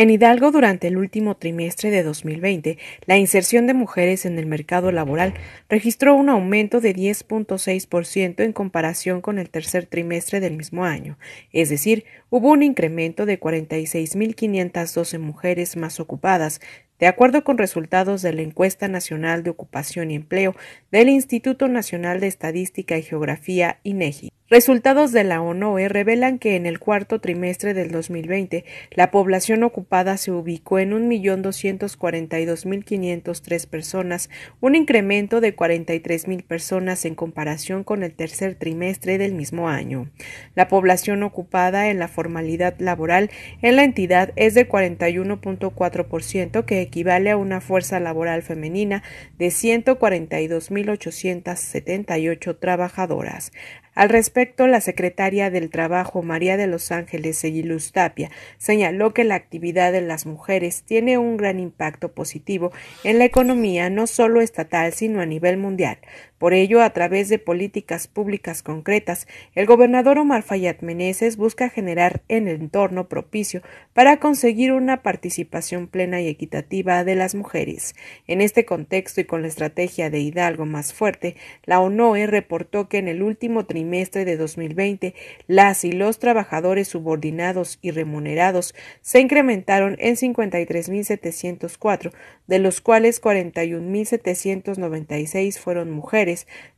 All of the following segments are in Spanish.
En Hidalgo, durante el último trimestre de 2020, la inserción de mujeres en el mercado laboral registró un aumento de 10.6% en comparación con el tercer trimestre del mismo año, es decir, hubo un incremento de 46.512 mujeres más ocupadas, de acuerdo con resultados de la Encuesta Nacional de Ocupación y Empleo del Instituto Nacional de Estadística y Geografía, INEGI. Resultados de la ONOE revelan que en el cuarto trimestre del 2020 la población ocupada se ubicó en 1.242.503 personas, un incremento de 43.000 personas en comparación con el tercer trimestre del mismo año. La población ocupada en la formalidad laboral en la entidad es de 41.4%, que equivale a una fuerza laboral femenina de 142.878 trabajadoras. Al respecto, la secretaria del Trabajo, María de los Ángeles Seguilus Tapia, señaló que la actividad de las mujeres tiene un gran impacto positivo en la economía no solo estatal, sino a nivel mundial, por ello, a través de políticas públicas concretas, el gobernador Omar Fayad Meneses busca generar el entorno propicio para conseguir una participación plena y equitativa de las mujeres. En este contexto y con la estrategia de Hidalgo más fuerte, la ONOE reportó que en el último trimestre de 2020, las y los trabajadores subordinados y remunerados se incrementaron en 53.704, de los cuales 41.796 fueron mujeres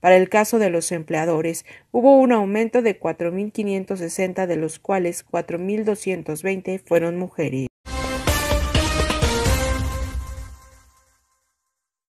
para el caso de los empleadores, hubo un aumento de 4.560, de los cuales 4.220 fueron mujeres.